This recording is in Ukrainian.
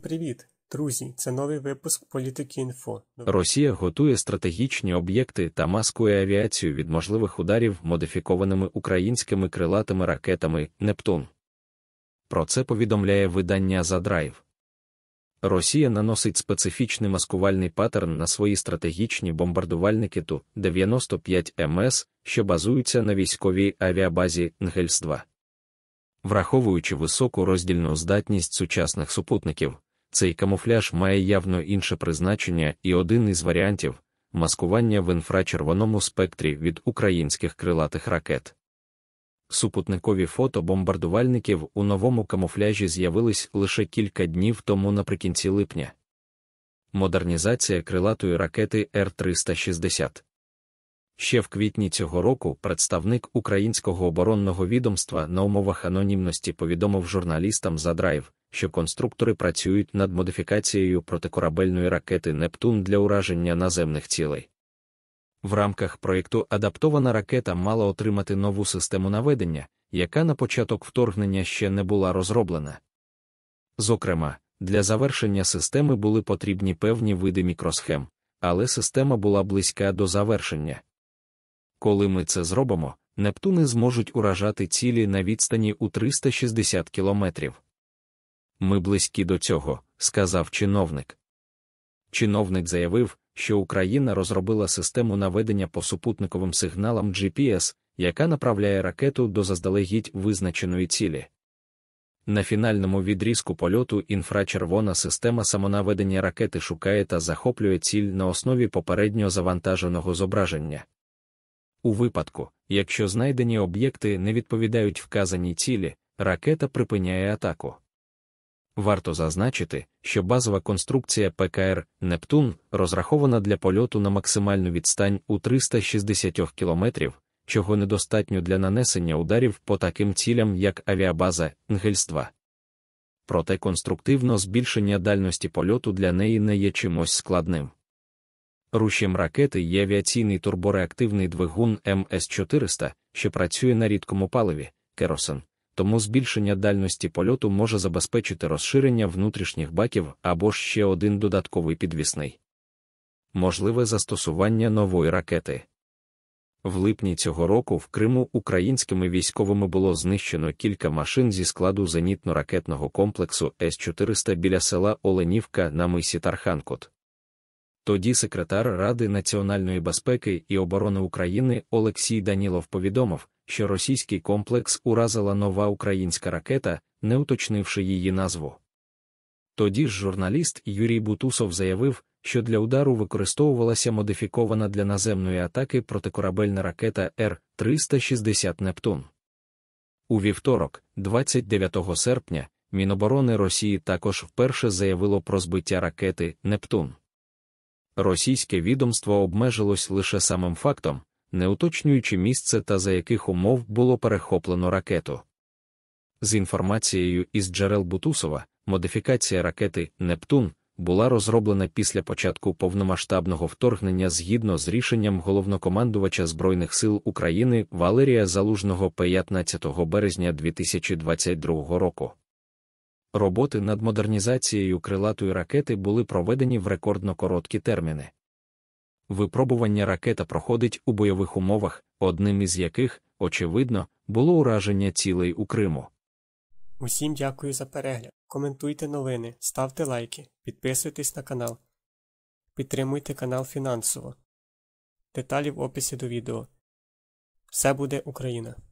Привіт, друзі! Це новий випуск політики. Інфо Росія готує стратегічні об'єкти та маскує авіацію від можливих ударів модифікованими українськими крилатими ракетами Нептун. Про це повідомляє видання Задрайв. Росія наносить специфічний маскувальний паттерн на свої стратегічні бомбардувальники ту 95 МС, ем що базуються на військовій авіабазі Нгельс-2. Враховуючи високу роздільну здатність сучасних супутників, цей камуфляж має явно інше призначення і один із варіантів маскування в інфрачервоному спектрі від українських крилатих ракет. Супутникові фото бомбардувальників у новому камуфляжі з'явились лише кілька днів тому наприкінці липня. Модернізація крилатої ракети Р-360. Ще в квітні цього року представник українського оборонного відомства на умовах анонімності повідомив журналістам за драйв, що конструктори працюють над модифікацією протикорабельної ракети Нептун для ураження наземних цілей. В рамках проєкту адаптована ракета мала отримати нову систему наведення, яка на початок вторгнення ще не була розроблена. Зокрема, для завершення системи були потрібні певні види мікросхем, але система була близька до завершення. Коли ми це зробимо, Нептуни зможуть уражати цілі на відстані у 360 кілометрів ми близькі до цього, сказав чиновник. Чиновник заявив, що Україна розробила систему наведення по супутниковим сигналам GPS, яка направляє ракету до заздалегідь визначеної цілі. На фінальному відрізку польоту інфрачервона система самонаведення ракети шукає та захоплює ціль на основі попередньо завантаженого зображення. У випадку, якщо знайдені об'єкти не відповідають вказаній цілі, ракета припиняє атаку. Варто зазначити, що базова конструкція ПКР Нептун розрахована для польоту на максимальну відстань у 360 км, чого недостатньо для нанесення ударів по таким цілям, як авіабаза «Нгельс-2». Проте конструктивно збільшення дальності польоту для неї не є чимось складним. Рушім ракети є авіаційний турбореактивний двигун МС-400, що працює на рідкому паливі керосин тому збільшення дальності польоту може забезпечити розширення внутрішніх баків або ж ще один додатковий підвісний. Можливе застосування нової ракети. В липні цього року в Криму українськими військовими було знищено кілька машин зі складу зенітно-ракетного комплексу С-400 біля села Оленівка на мисі Тарханкот. Тоді секретар Ради національної безпеки і оборони України Олексій Данілов повідомив, що російський комплекс уразила нова українська ракета, не уточнивши її назву. Тоді ж журналіст Юрій Бутусов заявив, що для удару використовувалася модифікована для наземної атаки протикорабельна ракета Р-360 Нептун. У вівторок, 29 серпня, Міноборони Росії також вперше заявило про збиття ракети Нептун. Російське відомство обмежилось лише самим фактом, не уточнюючи місце та за яких умов було перехоплено ракету. З інформацією із джерел Бутусова, модифікація ракети Нептун була розроблена після початку повномасштабного вторгнення згідно з рішенням головнокомандувача Збройних сил України Валерія Залужного 15 березня 2022 року роботи над модернізацією крилатої ракети були проведені в рекордно короткі терміни. Випробування ракета проходить у бойових умовах, одним із яких, очевидно, було ураження цілей у Криму. Усім дякую за перегляд. Коментуйте новини, ставте лайки, підписуйтесь на канал. Підтримуйте канал фінансово. Деталі в описі до відео. Все буде Україна!